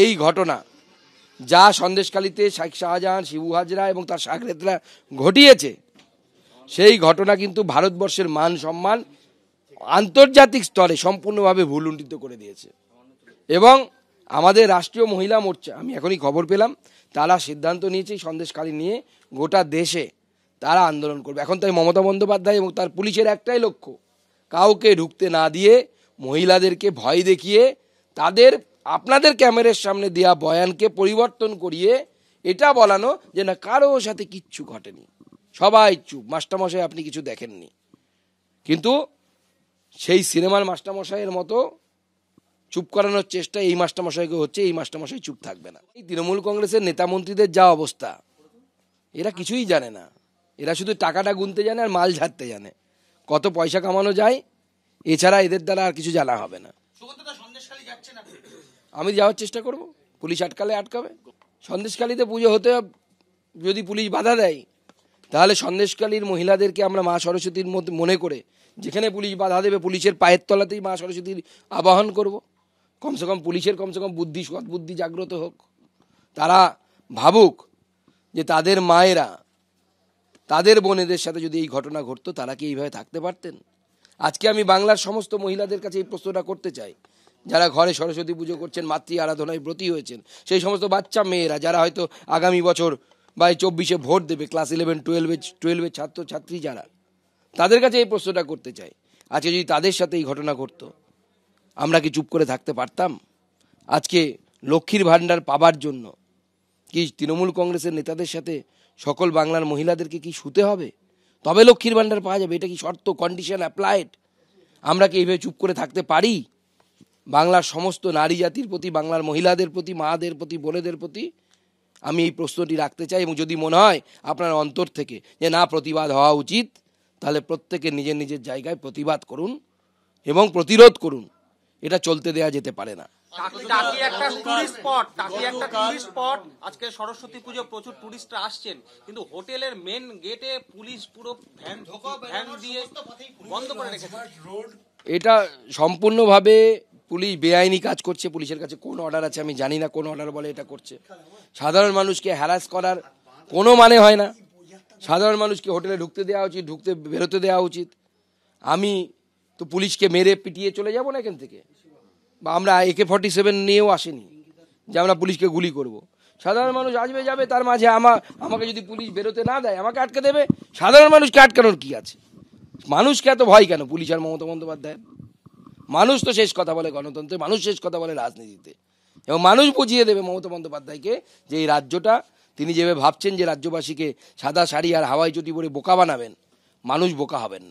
এই ঘটনা যা সন্দেশকালীতে শাহ শাহজাহান শিবু হাজরা এবং তার সাকরেতরা ঘটিয়েছে সেই ঘটনা কিন্তু ভারতবর্ষের মান সম্মান আন্তর্জাতিক স্তরে সম্পূর্ণভাবে ভুলুণ্ঠিত করে দিয়েছে এবং আমাদের রাষ্ট্রীয় মহিলা মোর্চা আমি এখনই খবর পেলাম তারা সিদ্ধান্ত নিয়েছে সন্দেশকালী নিয়ে গোটা দেশে তারা আন্দোলন করবে এখন তাই মমতা বন্দ্যোপাধ্যায় এবং তার পুলিশের একটাই লক্ষ্য কাউকে ঢুকতে না দিয়ে মহিলাদেরকে ভয় দেখিয়ে তাদের আপনাদের ক্যামেরার সামনে দেয়া বয়ানকে পরিবর্তন করিয়ে এটা বলানো যে না কারো সাথে কিচ্ছু ঘটেনি সবাই চুপ মাস্টারমশাই আপনি কিছু দেখেননি কিন্তু সেই সিনেমার মাস্টারমশাইয়ের মতো চুপ করানোর চেষ্টা এই মাস্টারমশাইকে হচ্ছে এই মাস্টারমশাই চুপ থাকবে না এই তৃণমূল কংগ্রেসের নেতামন্ত্রীদের যা অবস্থা এরা কিছুই জানে না এরা শুধু টাকাটা গুনতে জানে আর মাল ঝাড়তে জানে কত পয়সা কামানো যায় এছাড়া এদের দ্বারা আর কিছু জানা হবে না আমি যাওয়ার চেষ্টা করব পুলিশ আটকালে আটকাবে সন্দেশকালীতে পুজো হতে যদি পুলিশ বাধা দেয় তাহলে সন্দেশকালীর মহিলাদেরকে আমরা মা সরস্বতীর মনে করে যেখানে পুলিশ বাধা দেবে পুলিশের পায়ের তলাতেই মা সরস্বতীর আবাহন করব কমসে কম পুলিশের কমসে কম বুদ্ধি সদ্বুদ্ধি জাগ্রত হোক তারা ভাবুক যে তাদের মায়েরা তাদের বোনেদের সাথে যদি এই ঘটনা ঘটতো তারা কি এইভাবে থাকতে পারতেন আজকে আমি বাংলার সমস্ত মহিলাদের কাছে এই প্রশ্নটা করতে চাই যারা ঘরে সরস্বতী পুজো করছেন মাতৃ আরাধনায় ব্রতী হয়েছেন সেই সমস্ত বাচ্চা মেয়েরা যারা হয়তো আগামী বছর বা এই চব্বিশে ভোট দেবে ক্লাস ইলেভেন টুয়েলভে টুয়েলভের ছাত্রছাত্রী যারা তাদের কাছে এই প্রশ্নটা করতে চাই আজকে যদি তাদের সাথে এই ঘটনা ঘটতো আমরা কি চুপ করে থাকতে পারতাম আজকে লক্ষ্মীর ভাণ্ডার পাবার জন্য কি তৃণমূল কংগ্রেসের নেতাদের সাথে সকল বাংলার মহিলাদেরকে কি শুতে হবে তবে লক্ষ্মীর ভাণ্ডার পাওয়া যাবে এটা কি শর্ত কন্ডিশন অ্যাপ্লাইড আমরা কি এইভাবে চুপ করে থাকতে পারি বাংলার সমস্ত নারী জাতির প্রতি বাংলার মহিলাদের প্রতি মাদের প্রতি বোনেদের প্রতি আমি এই প্রশ্নটি রাখতে চাই এবং যদি মনে হয় আপনার অন্তর থেকে যে না প্রতিবাদ হওয়া উচিত তাহলে প্রত্যেকে নিজের নিজের জায়গায় প্রতিবাদ করুন এবং প্রতিরোধ করুন এটা চলতে দেয়া যেতে পারে না টাকি একটা টুরিস্ট স্পট টাকি একটা টুরিস্ট স্পট আজকে সরস্বতী পুজো প্রচুর টুরিস্টরা আসছেন কিন্তু হোটেলের মেন গেটে পুলিশ পুরো ভ্যান ভ্যান দিয়ে বন্ধ করে রেখেছে এটা সম্পূর্ণভাবে পুলিশ বেআইনি কাজ করছে পুলিশের কাছে কোন অর্ডার আছে আমি জানি না কোন অর্ডার বলে এটা করছে সাধারণ মানুষকে হ্যারাস করার কোনো মানে হয় না সাধারণ মানুষকে হোটেলে ঢুকতে দেওয়া উচিত ঢুকতে বেরোতে দেওয়া উচিত আমি তো পুলিশকে মেরে পিটিয়ে চলে যাব না এখান থেকে বা আমরা একে ফর্টি সেভেন নিয়েও আসেনি যে আমরা পুলিশকে গুলি করব। সাধারণ মানুষ আসবে যাবে তার মাঝে আমার আমাকে যদি পুলিশ বেরোতে না দেয় আমাকে আটকে দেবে সাধারণ মানুষকে আটকানোর কি আছে মানুষকে এত ভয় কেন পুলিশ আর মমতা বন্দ্যোপাধ্যায় মানুষ তো শেষ কথা বলে গণতন্ত্রে মানুষ শেষ কথা বলে রাজনীতিতে এবং মানুষ বুঝিয়ে দেবে মমতা বন্দ্যোপাধ্যায়কে যে এই রাজ্যটা তিনি যেভাবে ভাবছেন যে রাজ্যবাসীকে সাদা শাড়ি আর হাওয়াই চটি পরে বোকা বানাবেন মানুষ বোকা হবেন না